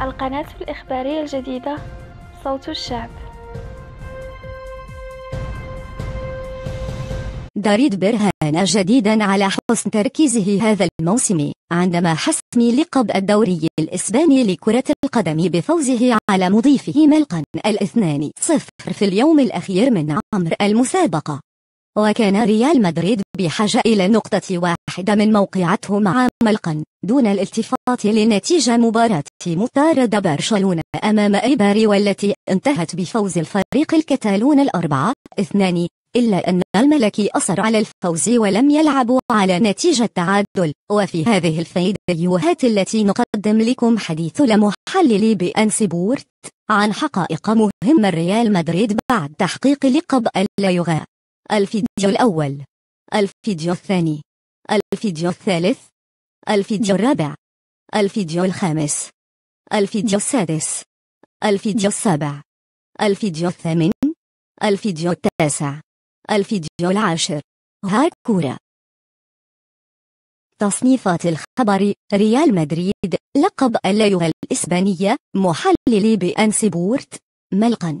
القناة الإخبارية الجديدة صوت الشعب داريد برهان جديدا على حسن تركيزه هذا الموسم عندما حسم لقب الدوري الإسباني لكرة القدم بفوزه على مضيفه ملقا الاثنان صفر في اليوم الأخير من عمر المسابقة وكان ريال مدريد بحاجة إلى نقطة واحدة من موقعته مع ملقا دون الالتفات لنتيجة مباراة مطاردة برشلونة أمام إيباري والتي انتهت بفوز الفريق الكتالون الأربعة اثنان إلا أن الملكي أصر على الفوز ولم يلعب على نتيجة تعادل وفي هذه الفيديوهات التي نقدم لكم حديث لمحلل بأن سبورت عن حقائق مهمة ريال مدريد بعد تحقيق لقب لا الفيديو الأول الفيديو الثاني الفيديو الثالث الفيديو الرابع الفيديو الخامس الفيديو السادس الفيديو السابع الفيديو الثامن الفيديو التاسع الفيديو العاشر هاك كورة تصنيفات الخبر ريال مدريد لقب اللغة الإسبانية محللي سبورت ملقا